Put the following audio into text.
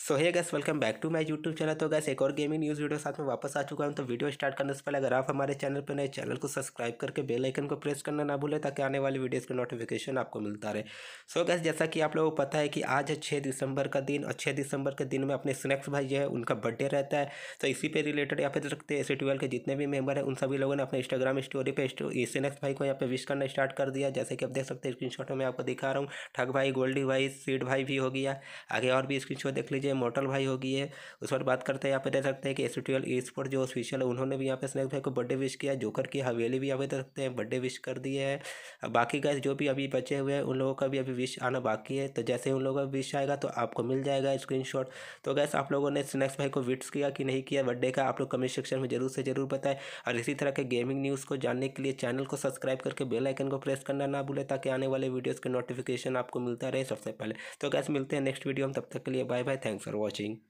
सो है guys welcome back to my YouTube channel तो guys एक और गेमिंग न्यूज़ वीडियो साथ में वापस आ चुका हूँ तो वीडियो स्टार्ट करने से पहले अगर आप हमारे चैनल पर नए चैनल को सब्सक्राइब करके बेल आइकन को प्रेस करना ना भूलें ताकि आने वाली वीडियोस का नोटिफिकेशन आपको मिलता रहे सो so गैस जैसा कि आप लोगों को पता है कि आज है छः दिसंबर का दिन और छः दिसंबर के दिन में अपने स्नैक्स भाई है उनका बर्थडे रहता है तो इसी पर रिलेटेड यहाँ पे रखते सी के जितने भी मेम्बर हैं उन सभी लोगों ने अपने इंस्टाग्राम स्टोरी पर स्नैक्स भाई को यहाँ पर विश करना स्टार्ट कर दिया जैसे कि आप देख सकते हैं स्क्रीन में आपको दिखा रहा हूँ ठग भाई गोल्डी भाई सीड भाई भी हो गया आगे और भी स्क्रीन देख लीजिए लीजिए मोटल भाई होगी है उस पर बात करते हैं यहाँ पे देख सकते हैं कि ई स्पोर्ट जो ऑफिशियल है उन्होंने भी यहाँ पे स्नेक भाई को बर्थडे विश किया जोकर की हवेली भी यहाँ पे देख सकते हैं बर्थडे विश कर दिए है अब बाकी का जो भी अभी बचे हुए हैं उन लोगों का भी अभी विश आना बाकी है तो जैसे उन लोगों का विश आएगा तो आपको मिल जाएगा स्क्रीन तो गैस आप लोगों ने स्नैक्स भाई को विट्स किया कि नहीं किया बर्थडे का आप लोग कमेंट सेक्शन में जरूर से जरूर बताएं और इसी तरह के गेमिंग न्यूज़ को जानने के लिए चैनल को सब्सक्राइब करके बेल आइकन को प्रेस करना ना भूले ताकि आने वाले वीडियोज़ के नोटिफिकेशन आपको मिलता रहे सबसे पहले तो गैस मिलते हैं नेक्स्ट वीडियो हम तब तक के लिए bye bye thank for watching